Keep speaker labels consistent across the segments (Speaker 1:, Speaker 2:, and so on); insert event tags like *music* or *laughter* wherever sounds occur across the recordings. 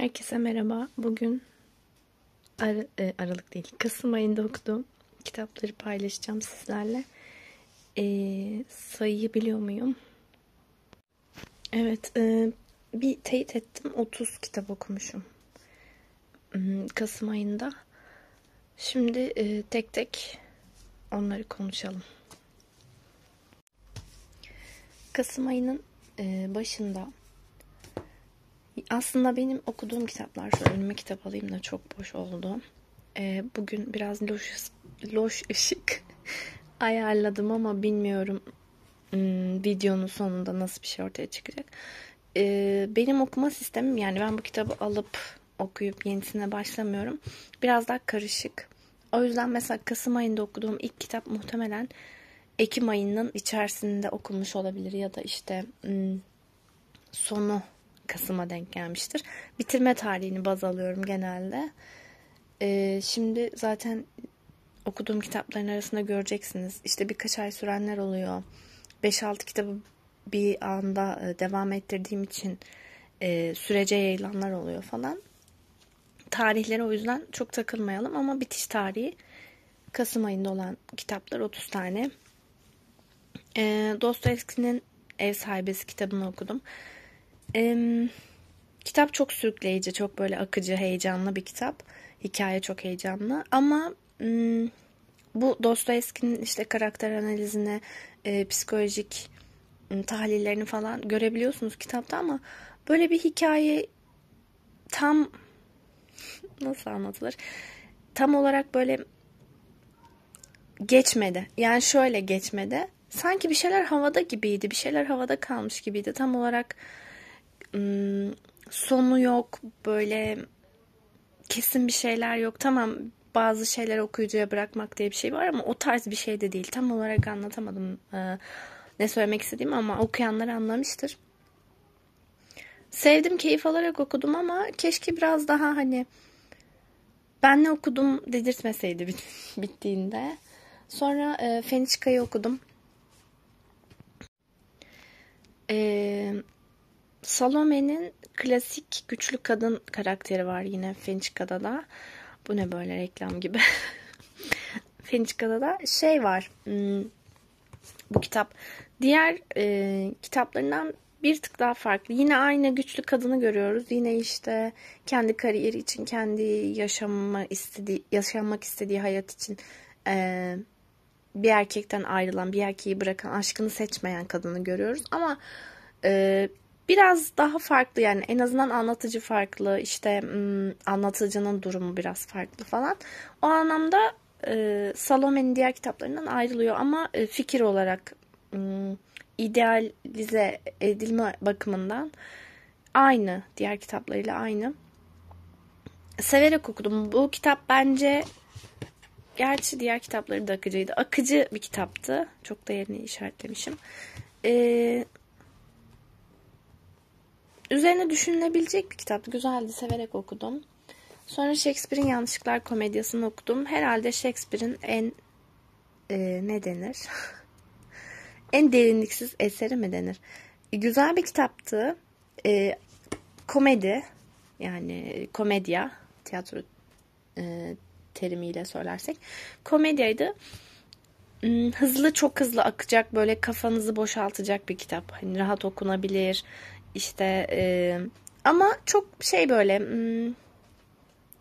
Speaker 1: Herkese merhaba. Bugün Ar e, Aralık değil, Kasım ayında okuduğum kitapları paylaşacağım sizlerle. Ee, sayıyı biliyor muyum? Evet, e, bir teyit ettim. 30 kitap okumuşum. Hmm, Kasım ayında. Şimdi e, tek tek onları konuşalım. Kasım ayının e, başında aslında benim okuduğum kitaplar şu önüme kitap alayım da çok boş oldu. Ee, bugün biraz loş, loş *laughs* ışık ayarladım ama bilmiyorum hmm, videonun sonunda nasıl bir şey ortaya çıkacak. Ee, benim okuma sistemim yani ben bu kitabı alıp okuyup yenisine başlamıyorum. Biraz daha karışık. O yüzden mesela Kasım ayında okuduğum ilk kitap muhtemelen Ekim ayının içerisinde okumuş olabilir ya da işte hmm, sonu Kasım'a denk gelmiştir. Bitirme tarihini baz alıyorum genelde. Ee, şimdi zaten okuduğum kitapların arasında göreceksiniz. İşte birkaç ay sürenler oluyor. 5-6 kitabı bir anda e, devam ettirdiğim için e, sürece yayılanlar oluyor falan. Tarihlere o yüzden çok takılmayalım ama bitiş tarihi Kasım ayında olan kitaplar 30 tane. E, Dostoyevski'nin Ev Sahibesi kitabını okudum. E, kitap çok sürükleyici, çok böyle akıcı, heyecanlı bir kitap. Hikaye çok heyecanlı ama bu Dostoyevski'nin işte karakter analizine, e, psikolojik tahlillerini falan görebiliyorsunuz kitapta ama böyle bir hikaye tam nasıl anlatılır? Tam olarak böyle geçmedi. Yani şöyle geçmedi. Sanki bir şeyler havada gibiydi. Bir şeyler havada kalmış gibiydi. Tam olarak sonu yok böyle kesin bir şeyler yok tamam bazı şeyler okuyucuya bırakmak diye bir şey var ama o tarz bir şey de değil tam olarak anlatamadım ne söylemek istediğimi ama okuyanlar anlamıştır sevdim keyif alarak okudum ama keşke biraz daha hani ben ne okudum dedirtmeseydi *laughs* bittiğinde sonra e, okudum eee Salome'nin klasik güçlü kadın karakteri var yine Finchkada da. Bu ne böyle reklam gibi. *laughs* Finchkada da şey var. Hmm, bu kitap diğer e, kitaplarından bir tık daha farklı. Yine aynı güçlü kadını görüyoruz. Yine işte kendi kariyeri için, kendi yaşama istediği, yaşamak istediği hayat için e, bir erkekten ayrılan, bir erkeği bırakan, aşkını seçmeyen kadını görüyoruz. Ama e, biraz daha farklı yani en azından anlatıcı farklı işte hmm, anlatıcının durumu biraz farklı falan. O anlamda e, Salome'nin diğer kitaplarından ayrılıyor ama e, fikir olarak hmm, idealize edilme bakımından aynı diğer kitaplarıyla aynı. Severek okudum. Bu kitap bence gerçi diğer kitapları da akıcıydı. Akıcı bir kitaptı. Çok da yerini işaretlemişim. Eee Üzerine düşünülebilecek bir kitaptı. Güzeldi, severek okudum. Sonra Shakespeare'in Yanlışlıklar Komedyası'nı okudum. Herhalde Shakespeare'in en e, ne denir? *laughs* en derinliksiz eseri mi denir? E, güzel bir kitaptı. E, komedi yani komedya tiyatro e, terimiyle söylersek komedyaydı. Hmm, hızlı çok hızlı akacak böyle kafanızı boşaltacak bir kitap. Hani rahat okunabilir. İşte e, ama çok şey böyle hmm,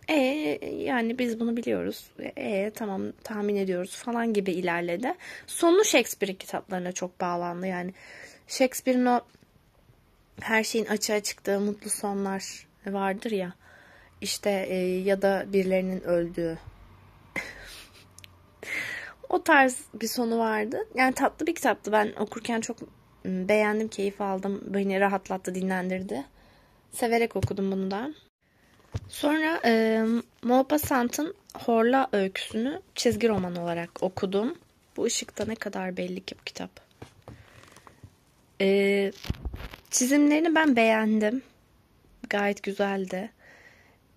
Speaker 1: e, yani biz bunu biliyoruz. E, tamam tahmin ediyoruz falan gibi ilerledi. Sonu Shakespeare'in kitaplarına çok bağlandı. Yani Shakespeare'in o her şeyin açığa çıktığı mutlu sonlar vardır ya. işte e, ya da birilerinin öldüğü *laughs* o tarz bir sonu vardı. Yani tatlı bir kitaptı. Ben okurken çok Beğendim, keyif aldım. Beni rahatlattı, dinlendirdi. Severek okudum bunu da. Sonra e, Maupassant'ın Horla öyküsünü çizgi roman olarak okudum. Bu ışıkta ne kadar belli ki bu kitap. E, çizimlerini ben beğendim. Gayet güzeldi.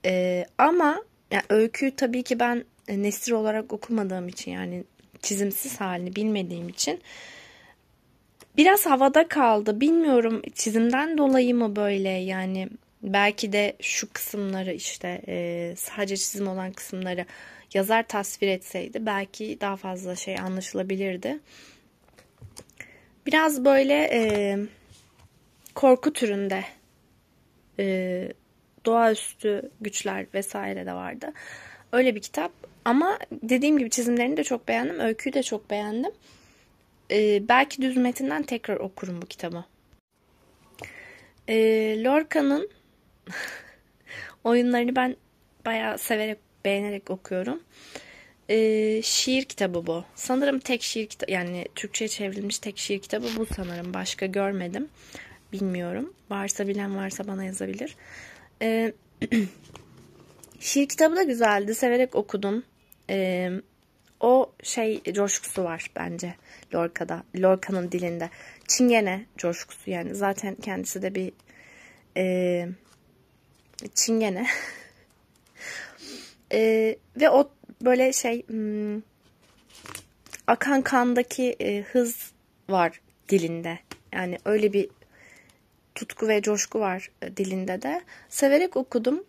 Speaker 1: E, ama yani öyküyü tabii ki ben e, nesir olarak okumadığım için yani çizimsiz halini bilmediğim için biraz havada kaldı. Bilmiyorum çizimden dolayı mı böyle yani belki de şu kısımları işte e, sadece çizim olan kısımları yazar tasvir etseydi belki daha fazla şey anlaşılabilirdi. Biraz böyle e, korku türünde e, doğaüstü güçler vesaire de vardı. Öyle bir kitap ama dediğim gibi çizimlerini de çok beğendim. Öyküyü de çok beğendim. E, belki düz metinden tekrar okurum bu kitabı. E, Lorca'nın *laughs* oyunlarını ben bayağı severek, beğenerek okuyorum. E, şiir kitabı bu. Sanırım tek şiir kitabı, yani Türkçe'ye çevrilmiş tek şiir kitabı bu sanırım. Başka görmedim. Bilmiyorum. Varsa bilen varsa bana yazabilir. E, *clears throat* şiir kitabı da güzeldi. Severek okudum. E, o şey coşkusu var bence Lorca'da. Lorca'nın dilinde. Çingene coşkusu yani. Zaten kendisi de bir e, çingene. *laughs* e, ve o böyle şey hmm, akan kandaki e, hız var dilinde. Yani öyle bir tutku ve coşku var e, dilinde de. Severek okudum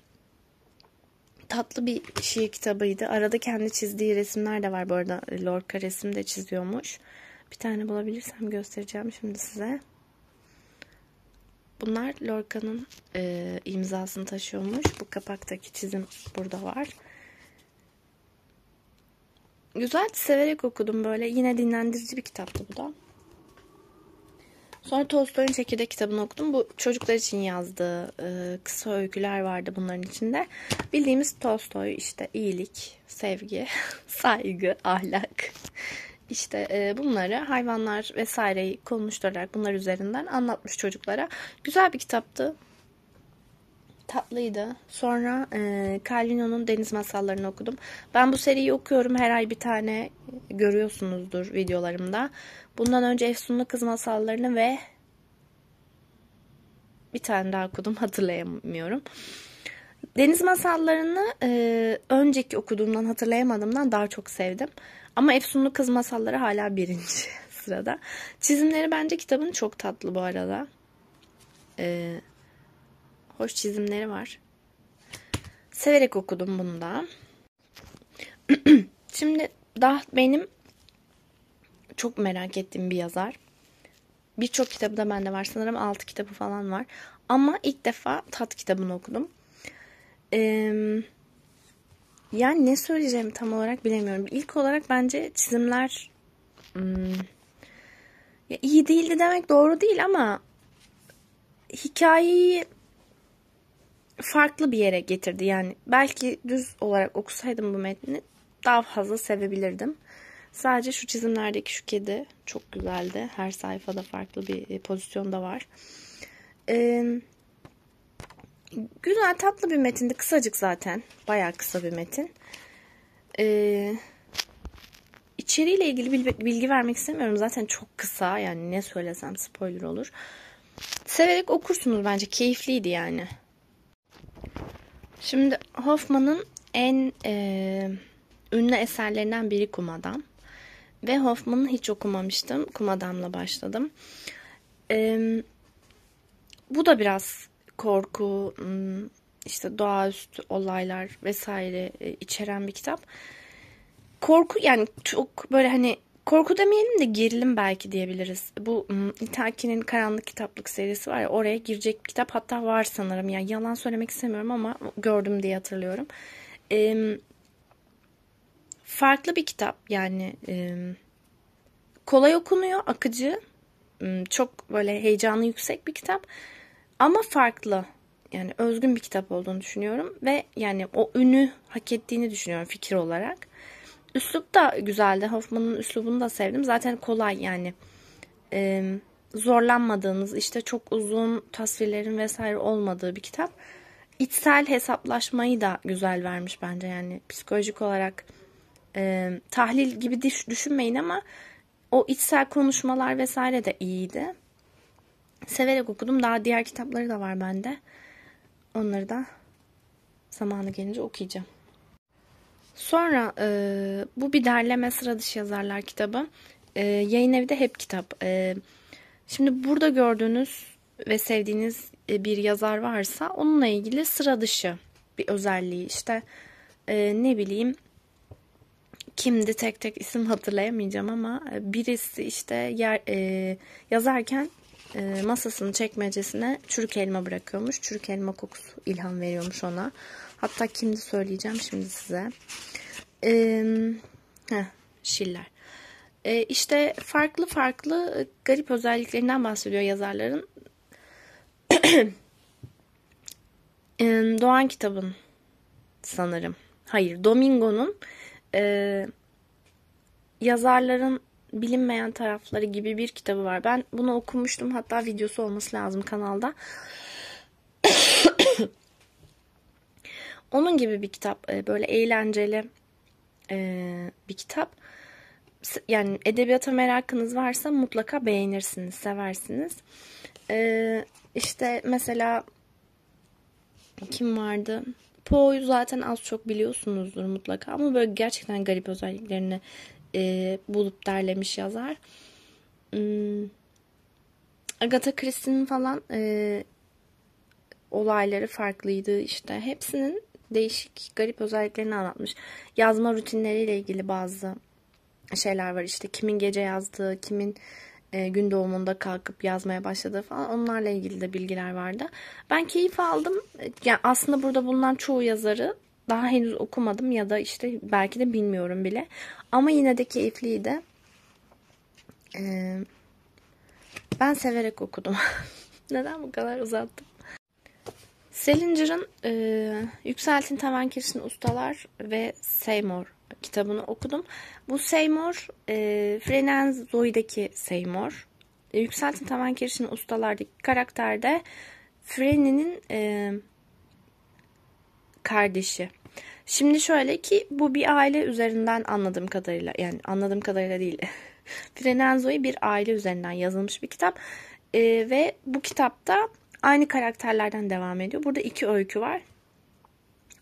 Speaker 1: tatlı bir şiir kitabıydı. Arada kendi çizdiği resimler de var bu arada. Lorca resim de çiziyormuş. Bir tane bulabilirsem göstereceğim şimdi size. Bunlar Lorca'nın e, imzasını taşıyormuş. Bu kapaktaki çizim burada var. Güzel severek okudum böyle. Yine dinlendirici bir kitaptı bu da. Sonra Tolstoy'un Çekirdek kitabını okudum. Bu çocuklar için yazdığı e, kısa öyküler vardı bunların içinde. Bildiğimiz Tolstoy işte iyilik, sevgi, *laughs* saygı, ahlak. İşte e, bunları hayvanlar vesaireyi konuşturarak bunlar üzerinden anlatmış çocuklara. Güzel bir kitaptı tatlıydı. Sonra e, Calvino'nun Deniz Masallarını okudum. Ben bu seriyi okuyorum. Her ay bir tane görüyorsunuzdur videolarımda. Bundan önce Efsunlu Kız Masallarını ve bir tane daha okudum *laughs* hatırlayamıyorum. Deniz masallarını e, önceki okuduğumdan hatırlayamadığımdan daha çok sevdim. Ama Efsunlu Kız Masalları hala birinci *laughs* sırada. Çizimleri bence kitabın çok tatlı bu arada. E, Hoş çizimleri var. Severek okudum bunu da. *clears throat* Şimdi daha benim çok merak ettiğim bir yazar. Birçok kitabı da bende var. Sanırım 6 kitabı falan var. Ama ilk defa Tat kitabını okudum. Ee, yani ne söyleyeceğimi tam olarak bilemiyorum. İlk olarak bence çizimler hmm, ya iyi değildi demek doğru değil ama hikayeyi farklı bir yere getirdi. Yani belki düz olarak okusaydım bu metni daha fazla sevebilirdim. Sadece şu çizimlerdeki şu kedi çok güzeldi. Her sayfada farklı bir e, pozisyonda var. Ee, güzel tatlı bir metindi. Kısacık zaten. Baya kısa bir metin. Ee, içeriğiyle ilgili bilgi vermek istemiyorum. Zaten çok kısa. Yani ne söylesem spoiler olur. Severek okursunuz bence. Keyifliydi yani. Şimdi Hoffman'ın en e, ünlü eserlerinden biri Kum Adam. Ve Hoffman'ı hiç okumamıştım. Kum Adam'la başladım. E, bu da biraz korku, hmm, işte doğaüstü olaylar vesaire e, içeren bir kitap. Korku yani çok böyle hani Korku demeyelim de gerilim belki diyebiliriz. Bu hmm, Itaki'nin Karanlık Kitaplık serisi var ya oraya girecek bir kitap hatta var sanırım. Yani yalan söylemek istemiyorum ama gördüm diye hatırlıyorum. E, farklı bir kitap yani e, kolay okunuyor, akıcı, hmm, çok böyle heyecanı yüksek bir kitap ama farklı yani özgün bir kitap olduğunu düşünüyorum ve yani o ünü hak ettiğini düşünüyorum fikir olarak. Üslup da güzeldi. Hoffman'ın üslubunu da sevdim. Zaten kolay yani. E, zorlanmadığınız, işte çok uzun tasvirlerin vesaire olmadığı bir kitap. İçsel hesaplaşmayı da güzel vermiş bence yani. Psikolojik olarak e, tahlil gibi düşünmeyin ama o içsel konuşmalar vesaire de iyiydi. Severek okudum. Daha diğer kitapları da var bende. Onları da zamanı gelince okuyacağım. Sonra e, bu bir derleme sıra dışı yazarlar kitabı. E, yayın evi de hep kitap. E, şimdi burada gördüğünüz ve sevdiğiniz e, bir yazar varsa onunla ilgili sıra dışı bir özelliği işte e, ne bileyim kimdi tek tek isim hatırlayamayacağım ama e, birisi işte yer, e, yazarken e, masasının çekmecesine çürük elma bırakıyormuş. Çürük elma kokusu ilham veriyormuş ona. Hatta kimdi söyleyeceğim şimdi size. Ee, Şiller. Ee, işte farklı farklı e, garip özelliklerinden bahsediyor yazarların. *clears throat* ee, Doğan kitabın sanırım. Hayır, Domingo'nun e, yazarların bilinmeyen tarafları gibi bir kitabı var. Ben bunu okumuştum. Hatta videosu olması lazım kanalda. Onun gibi bir kitap e, böyle eğlenceli e, bir kitap. Yani edebiyata merakınız varsa mutlaka beğenirsiniz, seversiniz. E, işte mesela kim vardı? Poe'yu zaten az çok biliyorsunuzdur mutlaka ama böyle gerçekten garip özelliklerini e, bulup derlemiş yazar. Hmm. Agatha Christie'nin falan olayları farklıydı işte. Hepsinin değişik garip özelliklerini anlatmış. Yazma rutinleriyle ilgili bazı şeyler var işte kimin gece yazdığı, kimin e, gün doğumunda kalkıp yazmaya başladığı falan onlarla ilgili de bilgiler vardı. Ben keyif aldım. E, yani aslında burada bulunan çoğu yazarı daha henüz okumadım ya da işte belki de bilmiyorum bile. Ama yine de keyifliydi. Ee, ben severek okudum. *laughs* Neden bu kadar uzattım? Salinger'ın e, Yükseltin Tavan Ustalar ve Seymour kitabını okudum. Bu Seymour, e, Frenenzoi'deki Seymour. E, Yükseltin Tavan Ustalar'daki karakterde Frenen'in e, kardeşi. Şimdi şöyle ki bu bir aile üzerinden anladığım kadarıyla yani anladığım kadarıyla değil. *laughs* Frenenzoe bir aile üzerinden yazılmış bir kitap. E, ve bu kitapta Aynı karakterlerden devam ediyor. Burada iki öykü var.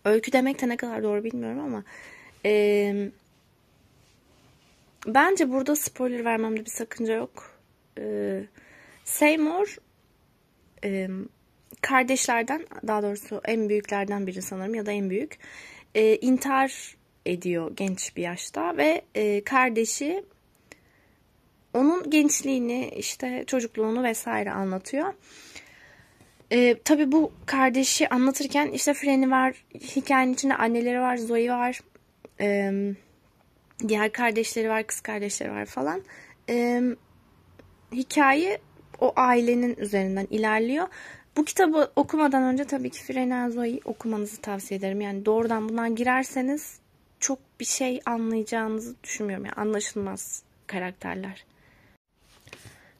Speaker 1: Öykü demek de ne kadar doğru bilmiyorum ama e, bence burada spoiler vermemde bir sakınca yok. E, Seymour e, kardeşlerden daha doğrusu en büyüklerden biri sanırım ya da en büyük e, intihar ediyor genç bir yaşta ve e, kardeşi onun gençliğini işte çocukluğunu vesaire anlatıyor. Ee, tabii bu kardeşi anlatırken işte Fren'i var, hikayenin içinde anneleri var, Zoe var, e, diğer kardeşleri var, kız kardeşleri var falan. E, hikaye o ailenin üzerinden ilerliyor. Bu kitabı okumadan önce tabii ki Frenel Zoe'yi okumanızı tavsiye ederim. Yani doğrudan bundan girerseniz çok bir şey anlayacağınızı düşünmüyorum. Yani anlaşılmaz karakterler.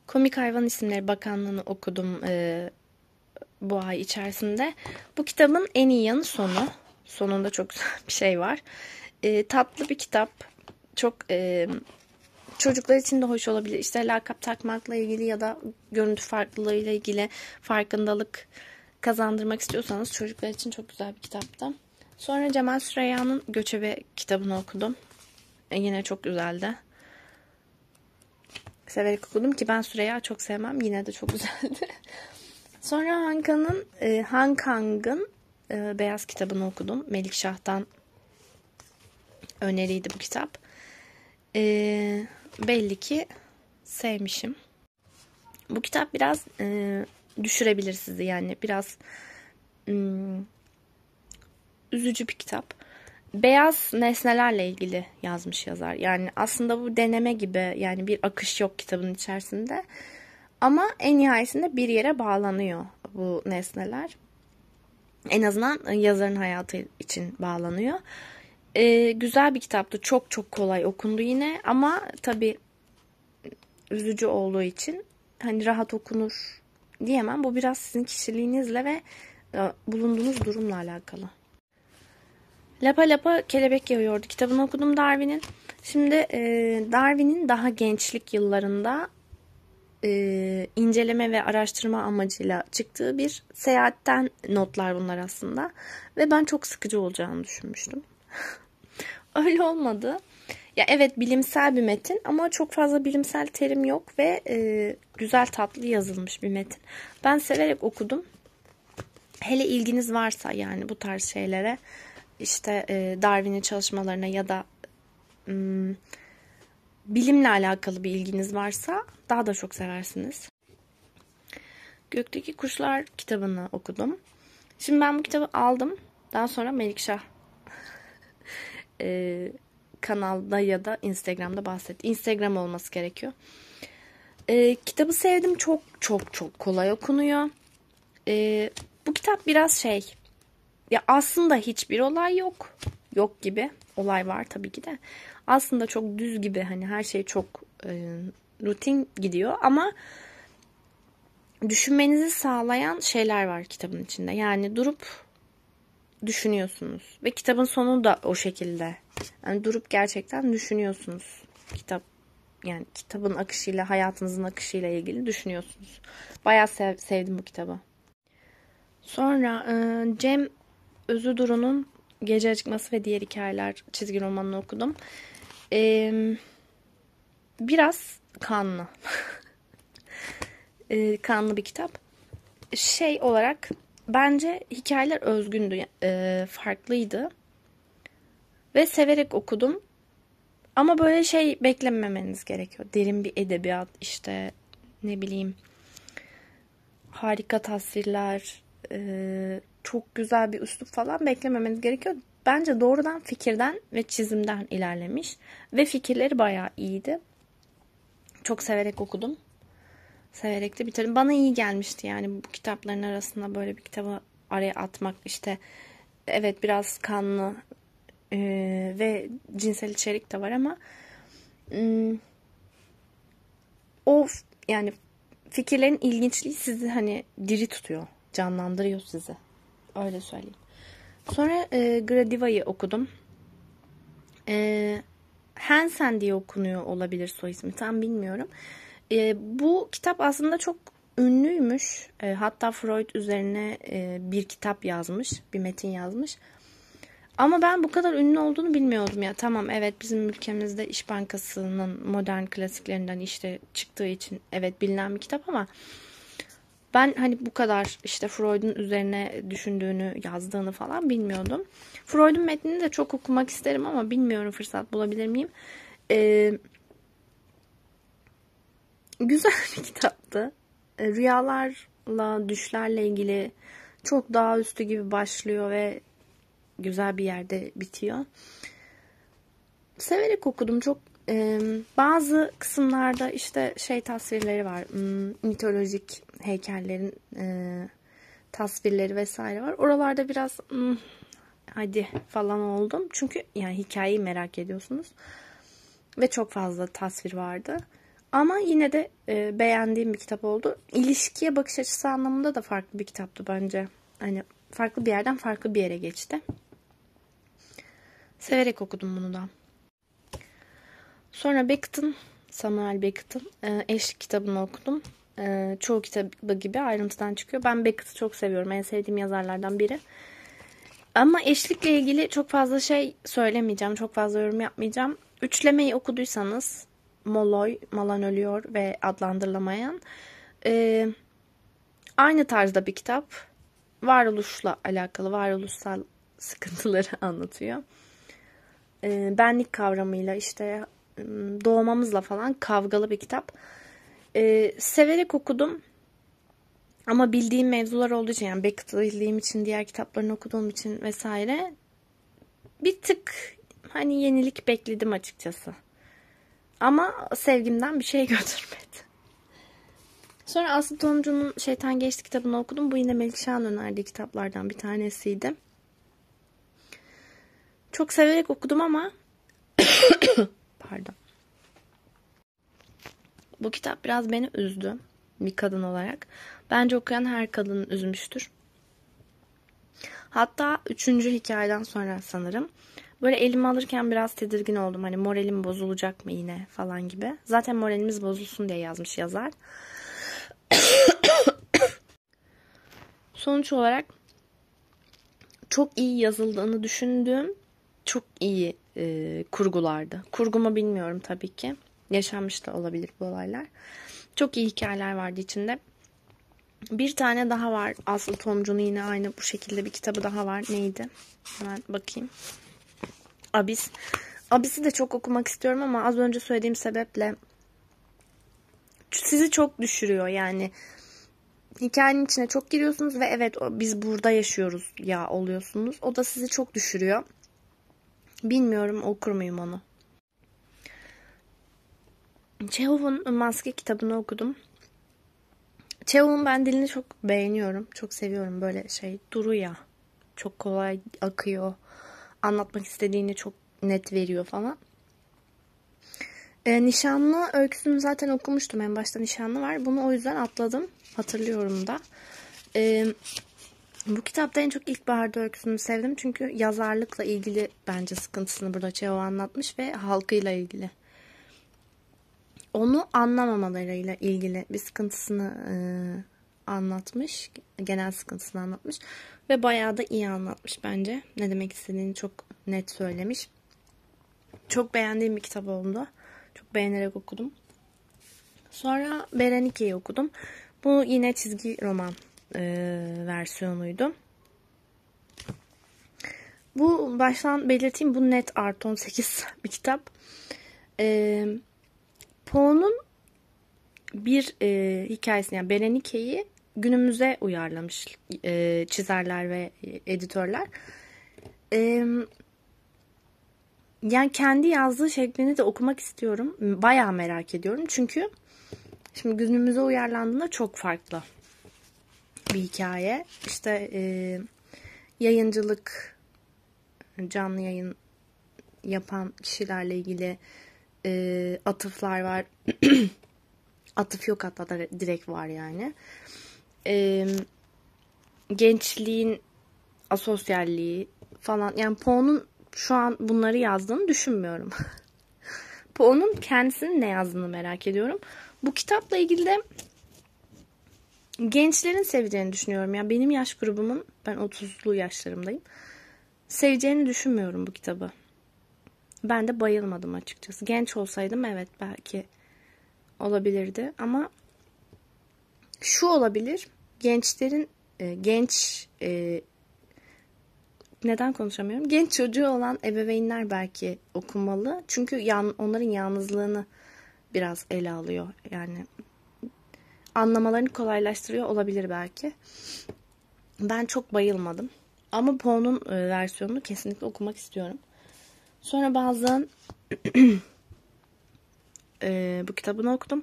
Speaker 1: Komik Hayvan İsimleri Bakanlığı'nı okudum. Ee, bu ay içerisinde. Bu kitabın en iyi yanı sonu. Sonunda çok güzel bir şey var. E, tatlı bir kitap. Çok e, çocuklar için de hoş olabilir. İşte lakap takmakla ilgili ya da görüntü farklılığıyla ilgili farkındalık kazandırmak istiyorsanız çocuklar için çok güzel bir kitaptı. Sonra Cemal Süreyya'nın Göçebe kitabını okudum. E, yine çok güzeldi. Severek okudum ki ben Süreyya çok sevmem. Yine de çok güzeldi. *laughs* Sonra Hanka'nın e, Han Kang'ın e, Beyaz kitabını okudum. Melikşah'tan öneriydi bu kitap. E, belli ki sevmişim. Bu kitap biraz e, düşürebilir sizi yani biraz m, hmm, üzücü bir kitap. Beyaz nesnelerle ilgili yazmış yazar. Yani aslında bu deneme gibi yani bir akış yok kitabın içerisinde. Ama en nihayetinde bir yere bağlanıyor bu nesneler. En azından e, yazarın hayatı için bağlanıyor. Ee, güzel bir kitaptı. Çok çok kolay okundu yine ama tabii üzücü olduğu için hani rahat okunur diyemem. Bu biraz sizin kişiliğinizle ve e, bulunduğunuz durumla alakalı. Lapa Lapa Kelebek Yağıyordu kitabını okudum Darwin'in. Şimdi e, Darwin'in daha gençlik yıllarında e, inceleme ve araştırma amacıyla çıktığı bir seyahatten notlar bunlar aslında. Ve ben çok sıkıcı olacağını düşünmüştüm. *laughs* Öyle olmadı. Ya evet bilimsel bir metin ama çok fazla bilimsel terim yok ve e, güzel tatlı yazılmış bir metin. Ben severek okudum. Hele ilginiz varsa yani bu tarz şeylere işte e, Darwin'in çalışmalarına ya da ım, bilimle alakalı bir ilginiz varsa daha da çok seversiniz. Gökteki Kuşlar kitabını okudum. Şimdi ben bu kitabı aldım. Daha sonra Melikşah *laughs* e, kanalda ya da Instagram'da bahset. Instagram olması gerekiyor. E, kitabı sevdim. Çok çok çok kolay okunuyor. E, bu kitap biraz şey. Ya aslında hiçbir olay yok. Yok gibi. Olay var tabii ki de aslında çok düz gibi hani her şey çok e, rutin gidiyor ama düşünmenizi sağlayan şeyler var kitabın içinde. Yani durup düşünüyorsunuz ve kitabın sonu da o şekilde. Yani durup gerçekten düşünüyorsunuz. Kitap yani kitabın akışıyla, hayatınızın akışıyla ilgili düşünüyorsunuz. Bayağı sev, sevdim bu kitabı. Sonra e, Cem Özüdur'un Gece Acıkması ve Diğer Hikayeler çizgi romanını okudum e, biraz kanlı. *laughs* e, kanlı bir kitap. Şey olarak bence hikayeler özgündü, e, farklıydı. Ve severek okudum. Ama böyle şey beklememeniz gerekiyor. Derin bir edebiyat işte ne bileyim harika tasvirler, e, çok güzel bir üslup falan beklememeniz gerekiyor bence doğrudan fikirden ve çizimden ilerlemiş ve fikirleri bayağı iyiydi. Çok severek okudum. Severek de bitirdim. Bana iyi gelmişti yani bu kitapların arasında böyle bir kitabı araya atmak işte evet biraz kanlı e, ve cinsel içerik de var ama e, o yani fikirlerin ilginçliği sizi hani diri tutuyor, canlandırıyor sizi. Öyle söyleyeyim. Sonra e, Gradiva'yı okudum. E, Hansen diye okunuyor olabilir soy ismi tam bilmiyorum. E, bu kitap aslında çok ünlüymüş. E, hatta Freud üzerine e, bir kitap yazmış, bir metin yazmış. Ama ben bu kadar ünlü olduğunu bilmiyordum ya. Tamam evet bizim ülkemizde İş Bankası'nın modern klasiklerinden işte çıktığı için evet bilinen bir kitap ama ben hani bu kadar işte Freud'un üzerine düşündüğünü, yazdığını falan bilmiyordum. Freud'un metnini de çok okumak isterim ama bilmiyorum fırsat bulabilir miyim. Ee, güzel bir *laughs* kitaptı. Ee, rüyalarla, düşlerle ilgili çok daha üstü gibi başlıyor ve güzel bir yerde bitiyor. Severek okudum. Çok e, bazı kısımlarda işte şey tasvirleri var. Hmm, mitolojik heykellerin e, tasvirleri vesaire var. Oralarda biraz hmm, hadi falan oldum. Çünkü yani hikayeyi merak ediyorsunuz. Ve çok fazla tasvir vardı. Ama yine de e, beğendiğim bir kitap oldu. İlişkiye bakış açısı anlamında da farklı bir kitaptı bence. Hani farklı bir yerden farklı bir yere geçti. Severek okudum bunu da. Sonra Beckett'in, Samuel Beckett'in e, Eşlik kitabını okudum. E, çoğu kitabı gibi ayrıntıdan çıkıyor. Ben Beckett'i çok seviyorum. En sevdiğim yazarlardan biri. Ama eşlikle ilgili çok fazla şey söylemeyeceğim. Çok fazla yorum yapmayacağım. Üçlemeyi okuduysanız Moloy, Malan Ölüyor ve adlandırılamayan e, aynı tarzda bir kitap. Varoluşla alakalı, varoluşsal sıkıntıları *laughs* anlatıyor. E, benlik kavramıyla işte doğmamızla falan kavgalı bir kitap. Ee, severek okudum. Ama bildiğim mevzular olduğu için yani Beckett'ı bildiğim için, diğer kitaplarını okuduğum için vesaire bir tık hani yenilik bekledim açıkçası. Ama sevgimden bir şey *laughs* götürmedi. Sonra Aslı Tomcu'nun Şeytan Geçti kitabını okudum. Bu yine Melikşah'ın önerdiği kitaplardan bir tanesiydi. Çok severek okudum ama Pardon. Bu kitap biraz beni üzdü bir kadın olarak. Bence okuyan her kadın üzmüştür. Hatta üçüncü hikayeden sonra sanırım. Böyle elimi alırken biraz tedirgin oldum. Hani moralim bozulacak mı yine falan gibi. Zaten moralimiz bozulsun diye yazmış yazar. *coughs* Sonuç olarak çok iyi yazıldığını düşündüğüm, çok iyi e, kurgularda. Kurgumu bilmiyorum tabii ki. Yaşanmış da olabilir bu olaylar. Çok iyi hikayeler vardı içinde. Bir tane daha var. Aslı Tomcu'nun yine aynı bu şekilde bir kitabı daha var. Neydi? Hemen bakayım. Abis. Abis'i de çok okumak istiyorum ama az önce söylediğim sebeple sizi çok düşürüyor yani. Hikayenin içine çok giriyorsunuz ve evet biz burada yaşıyoruz ya oluyorsunuz. O da sizi çok düşürüyor. Bilmiyorum okur muyum onu. Çehov'un Maske kitabını okudum. Çehov'un ben dilini çok beğeniyorum. Çok seviyorum böyle şey duru ya. Çok kolay akıyor. Anlatmak istediğini çok net veriyor falan. E, Nişanlı öyküsünü zaten okumuştum. En başta Nişanlı var. Bunu o yüzden atladım. Hatırlıyorum da. E, bu kitapta en çok ilkbaharda öyküsünü sevdim. Çünkü yazarlıkla ilgili bence sıkıntısını burada Çeo anlatmış ve halkıyla ilgili. Onu anlamamalarıyla ilgili bir sıkıntısını e, anlatmış. Genel sıkıntısını anlatmış. Ve bayağı da iyi anlatmış bence. Ne demek istediğini çok net söylemiş. Çok beğendiğim bir kitap oldu. Çok beğenerek okudum. Sonra Berenike'yi okudum. Bu yine çizgi roman e, versiyonuydu. Bu baştan belirteyim bu net art 18 *laughs* bir kitap. E, Poe'nun bir e, hikayesini yani Berenike'yi günümüze uyarlamış e, çizerler ve editörler. E, yani kendi yazdığı şeklini de okumak istiyorum. Bayağı merak ediyorum. Çünkü şimdi günümüze uyarlandığında çok farklı bir hikaye. İşte e, yayıncılık, canlı yayın yapan kişilerle ilgili e, atıflar var. *clears throat* Atıf yok hatta da direkt var yani. E, gençliğin asosyalliği falan. Yani Poe'nun şu an bunları yazdığını düşünmüyorum. *laughs* Poe'nun kendisinin ne yazdığını merak ediyorum. Bu kitapla ilgili de gençlerin seveceğini düşünüyorum. Yani benim yaş grubumun ben 30'lu yaşlarımdayım. Seveceğini düşünmüyorum bu kitabı. Ben de bayılmadım açıkçası. Genç olsaydım evet belki olabilirdi ama şu olabilir. Gençlerin e, genç e, neden konuşamıyorum? Genç çocuğu olan ebeveynler belki okumalı. Çünkü yan, onların yalnızlığını biraz ele alıyor. Yani anlamalarını kolaylaştırıyor olabilir belki. Ben çok bayılmadım. Ama Poe'nun e, versiyonunu kesinlikle okumak istiyorum. Sonra bazen *clears throat* e, bu kitabını okudum.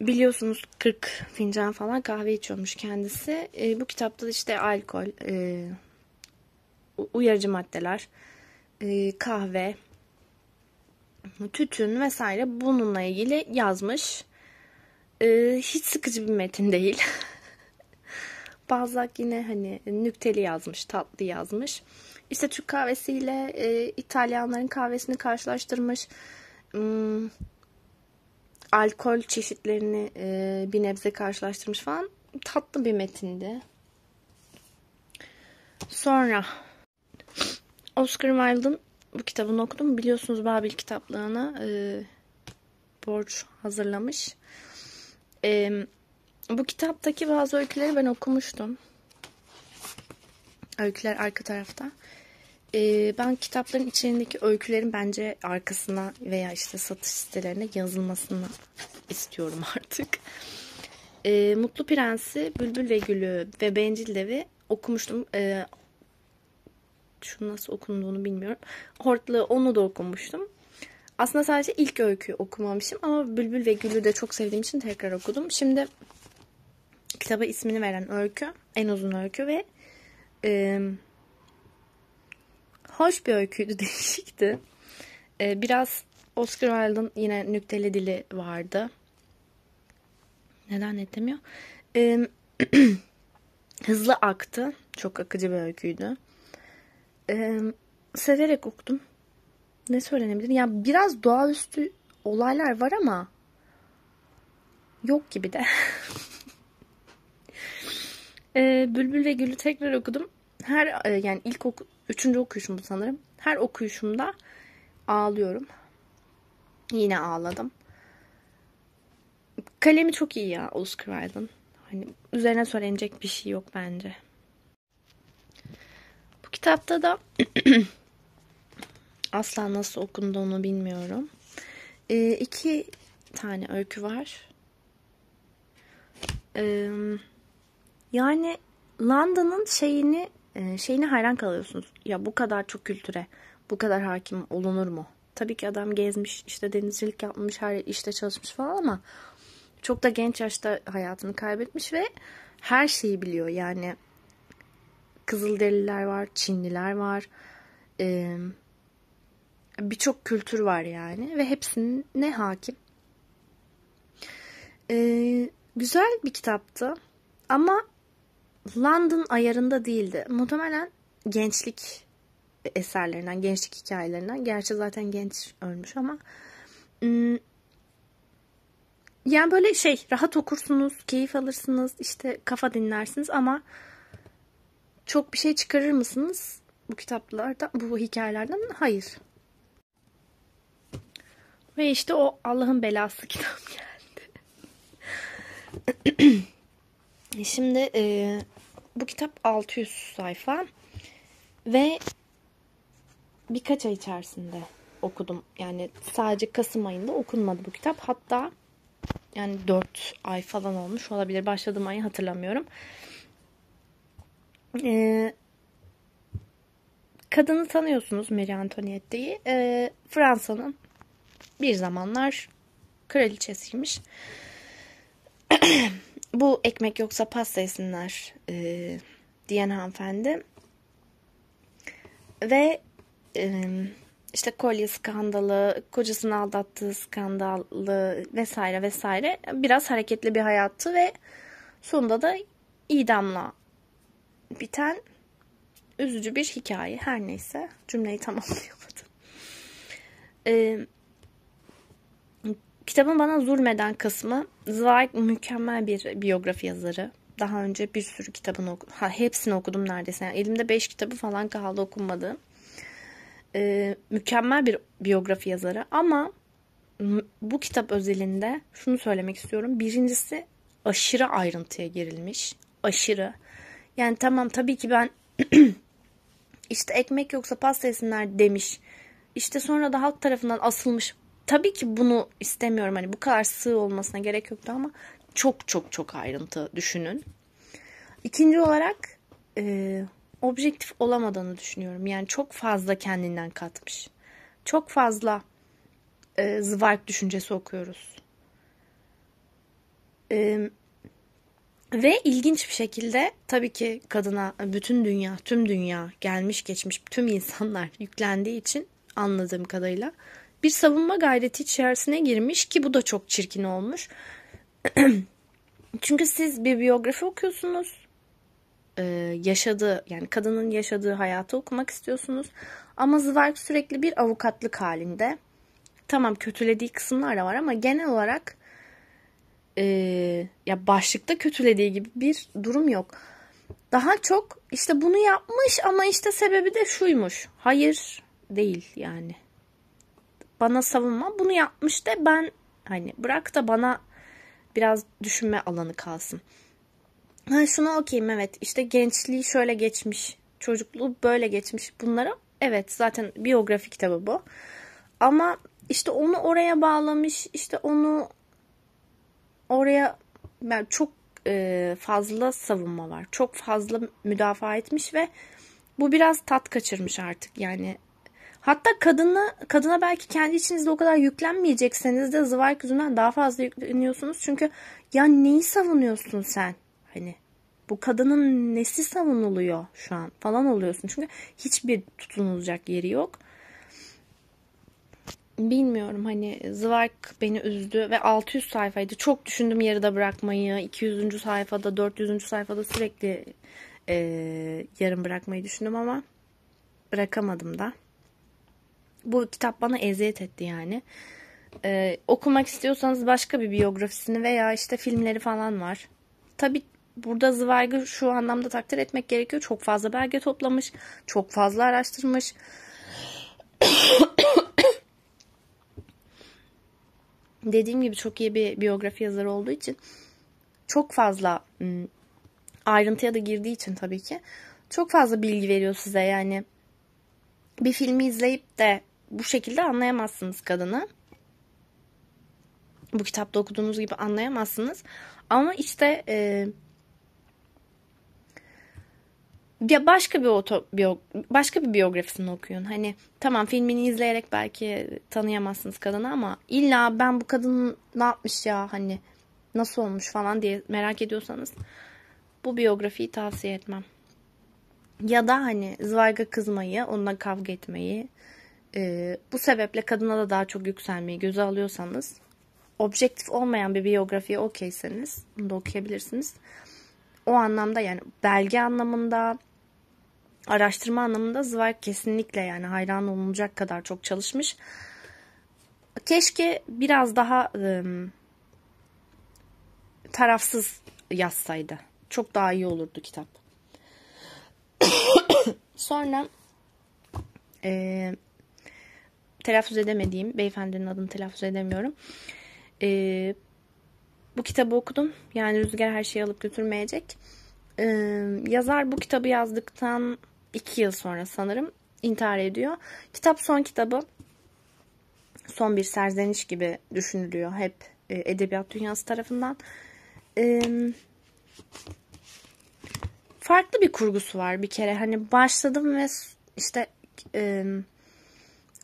Speaker 1: Biliyorsunuz 40 fincan falan kahve içiyormuş kendisi. E, bu kitapta işte alkol, e, uyarıcı maddeler, e, kahve, tütün vesaire bununla ilgili yazmış. Ee, hiç sıkıcı bir metin değil. *laughs* Balzac yine hani nükteli yazmış, tatlı yazmış. İşte Türk kahvesiyle e, İtalyanların kahvesini karşılaştırmış. Hmm, alkol çeşitlerini e, bir nebze karşılaştırmış falan. Tatlı bir metindi. Sonra Oscar Wilde'ın bu kitabını okudum. Biliyorsunuz Babil kitaplığına e, borç hazırlamış. E, bu kitaptaki bazı öyküleri ben okumuştum. Öyküler arka tarafta. E, ben kitapların içindeki öykülerin bence arkasına veya işte satış sitelerine yazılmasını istiyorum *laughs* artık. E, Mutlu Prensi, Bülbül ve Gülü ve Bencil Devi okumuştum. E, şu nasıl okunduğunu bilmiyorum. Hortlağı onu da okumuştum. Aslında sadece ilk öyküyü okumamışım ama Bülbül ve Gül'ü de çok sevdiğim için tekrar okudum. Şimdi kitaba ismini veren öykü, en uzun öykü ve e, hoş bir öyküydü, *laughs* değişikti. E, biraz Oscar Wilde'ın yine nükteli dili vardı. Neden etmiyor? E, *clears throat* hızlı aktı. Çok akıcı bir öyküydü. E, severek okudum ne söylenebilir? Ya yani biraz doğaüstü olaylar var ama yok gibi de. *laughs* e, Bülbül ve Gül'ü tekrar okudum. Her e, yani ilk oku, üçüncü okuyuşum bu sanırım. Her okuyuşumda ağlıyorum. Yine ağladım. Kalemi çok iyi ya Oscar Wilde'ın. Hani üzerine söylenecek bir şey yok bence. Bu kitapta da *clears throat* Asla nasıl okundu onu bilmiyorum. E, iki tane öykü var. E, yani London'ın şeyini e, şeyine hayran kalıyorsunuz. Ya bu kadar çok kültüre, bu kadar hakim olunur mu? Tabii ki adam gezmiş, işte denizcilik yapmış, her işte çalışmış falan ama çok da genç yaşta hayatını kaybetmiş ve her şeyi biliyor. Yani Kızılderililer var, Çinliler var, e, birçok kültür var yani ve hepsine hakim. Ee, güzel bir kitaptı ama London ayarında değildi. Muhtemelen gençlik eserlerinden, gençlik hikayelerinden. Gerçi zaten genç ölmüş ama hmm, yani böyle şey rahat okursunuz, keyif alırsınız, işte kafa dinlersiniz ama çok bir şey çıkarır mısınız bu kitaplarda bu hikayelerden? Hayır. Ve işte o Allah'ın belası kitap *laughs* geldi. E şimdi e, bu kitap 600 sayfa ve birkaç ay içerisinde okudum. Yani sadece Kasım ayında okunmadı bu kitap. Hatta yani 4 ay falan olmuş olabilir. Başladığım ayı hatırlamıyorum. Ee, kadını tanıyorsunuz Marie Antoinette'yi. Ee, Fransa'nın bir zamanlar kraliçesiymiş. *clears throat* Bu ekmek yoksa pasta yesinler e, diyen hanımefendi. Ve e, işte kolye skandalı, kocasını aldattığı skandalı vesaire vesaire biraz hareketli bir hayatı ve sonunda da idamla biten üzücü bir hikaye. Her neyse cümleyi tamamlayamadım. Ee, Kitabın bana zulmeden kısmı Zweig mükemmel bir biyografi yazarı. Daha önce bir sürü kitabını okudum. Ha, hepsini okudum neredeyse. Yani elimde 5 kitabı falan kaldı okunmadı. Ee, mükemmel bir biyografi yazarı ama bu kitap özelinde şunu söylemek istiyorum. Birincisi aşırı ayrıntıya girilmiş. Aşırı. Yani tamam tabii ki ben *clears throat* işte ekmek yoksa pasta yesinler demiş. İşte sonra da halk tarafından asılmış tabii ki bunu istemiyorum. Hani bu kadar sığ olmasına gerek yoktu ama çok çok çok ayrıntı düşünün. İkinci olarak e, objektif olamadığını düşünüyorum. Yani çok fazla kendinden katmış. Çok fazla e, zıvark düşüncesi okuyoruz. E, ve ilginç bir şekilde tabii ki kadına bütün dünya, tüm dünya gelmiş geçmiş tüm insanlar *laughs* yüklendiği için anladığım kadarıyla bir savunma gayreti içerisine girmiş ki bu da çok çirkin olmuş. *clears throat* Çünkü siz bir biyografi okuyorsunuz. Ee, yaşadığı yani kadının yaşadığı hayatı okumak istiyorsunuz. Ama Zweig sürekli bir avukatlık halinde. Tamam kötülediği kısımlar da var ama genel olarak e, ya başlıkta kötülediği gibi bir durum yok. Daha çok işte bunu yapmış ama işte sebebi de şuymuş. Hayır değil yani bana savunma bunu yapmış da ben hani bırak da bana biraz düşünme alanı kalsın. Ha şuna okuyayım evet işte gençliği şöyle geçmiş, çocukluğu böyle geçmiş bunlara evet zaten biyografi kitabı bu. Ama işte onu oraya bağlamış işte onu oraya yani çok e, fazla savunma var. Çok fazla müdafaa etmiş ve bu biraz tat kaçırmış artık yani Hatta kadına, kadına belki kendi içinizde o kadar yüklenmeyecekseniz de zıvark yüzünden daha fazla yükleniyorsunuz. Çünkü ya neyi savunuyorsun sen? Hani bu kadının nesi savunuluyor şu an falan oluyorsun. Çünkü hiçbir tutunulacak yeri yok. Bilmiyorum hani Zıvark beni üzdü ve 600 sayfaydı. Çok düşündüm yarıda bırakmayı. 200. sayfada, 400. sayfada sürekli e, yarım bırakmayı düşündüm ama bırakamadım da bu kitap bana eziyet etti yani. Ee, okumak istiyorsanız başka bir biyografisini veya işte filmleri falan var. Tabi burada Zweig'i şu anlamda takdir etmek gerekiyor. Çok fazla belge toplamış, çok fazla araştırmış. *coughs* Dediğim gibi çok iyi bir biyografi yazarı olduğu için çok fazla hmm, ayrıntıya da girdiği için tabii ki çok fazla bilgi veriyor size yani bir filmi izleyip de bu şekilde anlayamazsınız kadını. Bu kitapta okuduğunuz gibi anlayamazsınız. Ama işte e, ya başka bir oto, başka bir biyografisini okuyun. Hani tamam filmini izleyerek belki tanıyamazsınız kadını ama illa ben bu kadın ne yapmış ya hani nasıl olmuş falan diye merak ediyorsanız bu biyografiyi tavsiye etmem. Ya da hani Zvayga kızmayı, onunla kavga etmeyi e, bu sebeple kadına da daha çok yükselmeyi göze alıyorsanız objektif olmayan bir biyografiye okeyseniz bunu da okuyabilirsiniz. O anlamda yani belge anlamında araştırma anlamında Zweig kesinlikle yani hayran olunacak kadar çok çalışmış. Keşke biraz daha e, tarafsız yazsaydı. Çok daha iyi olurdu kitap. *coughs* Sonra e, telaffuz edemediğim beyefendinin adını telaffuz edemiyorum. E, bu kitabı okudum. Yani Rüzgar her şeyi alıp götürmeyecek. E, yazar bu kitabı yazdıktan iki yıl sonra sanırım intihar ediyor. Kitap son kitabı. Son bir serzeniş gibi düşünülüyor hep e, edebiyat dünyası tarafından. E, farklı bir kurgusu var bir kere. Hani başladım ve işte e,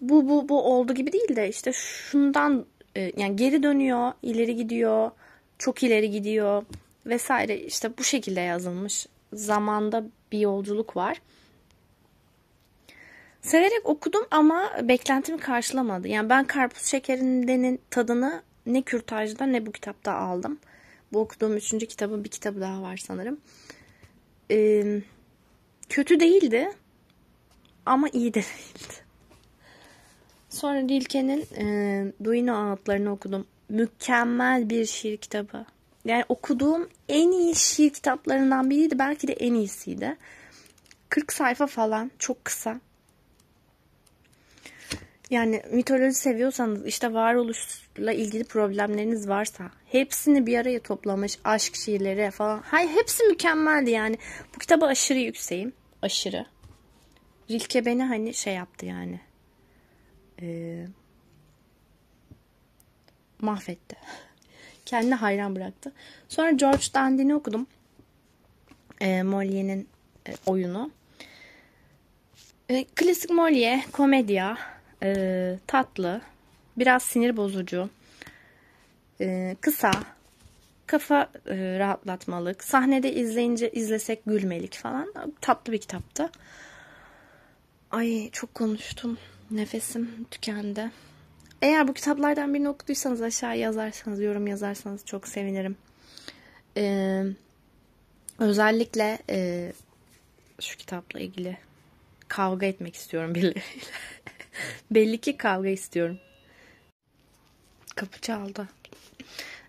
Speaker 1: bu bu bu oldu gibi değil de işte şundan e, yani geri dönüyor, ileri gidiyor, çok ileri gidiyor vesaire işte bu şekilde yazılmış. Zamanda bir yolculuk var. Severek okudum ama beklentimi karşılamadı. Yani ben karpuz şekerindenin tadını ne kürtajda ne bu kitapta aldım. Bu okuduğum üçüncü kitabın bir kitabı daha var sanırım. Ee, kötü değildi ama iyi de değildi. Sonra Rilke'nin e, Duino Ağıtlarını okudum. Mükemmel bir şiir kitabı. Yani okuduğum en iyi şiir kitaplarından biriydi. Belki de en iyisiydi. 40 sayfa falan. Çok kısa. Yani mitoloji seviyorsanız işte varoluşla ilgili problemleriniz varsa hepsini bir araya toplamış aşk şiirleri falan. Hay hepsi mükemmeldi yani. Bu kitabı aşırı yükseğim. Aşırı. Rilke beni hani şey yaptı yani e, mahvetti. *laughs* Kendine hayran bıraktı. Sonra George Dandin'i okudum. E, Molière'nin e, oyunu. E, klasik Molière, komedya, e, tatlı, biraz sinir bozucu, e, kısa, kafa e, rahatlatmalık, sahnede izleyince izlesek gülmelik falan. Tatlı bir kitaptı. Ay çok konuştum. Nefesim tükendi. Eğer bu kitaplardan birini okuduysanız aşağı yazarsanız, yorum yazarsanız çok sevinirim. Ee, özellikle e, şu kitapla ilgili kavga etmek istiyorum birileriyle. *laughs* Belli ki kavga istiyorum. Kapı çaldı.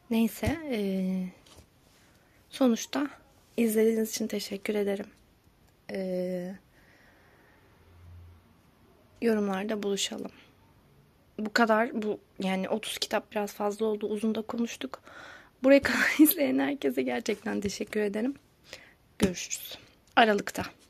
Speaker 1: Neyse. E, sonuçta izlediğiniz için teşekkür ederim. Eee yorumlarda buluşalım. Bu kadar bu yani 30 kitap biraz fazla oldu. Uzun da konuştuk. Buraya kadar *laughs* izleyen herkese gerçekten teşekkür ederim. Görüşürüz. Aralıkta.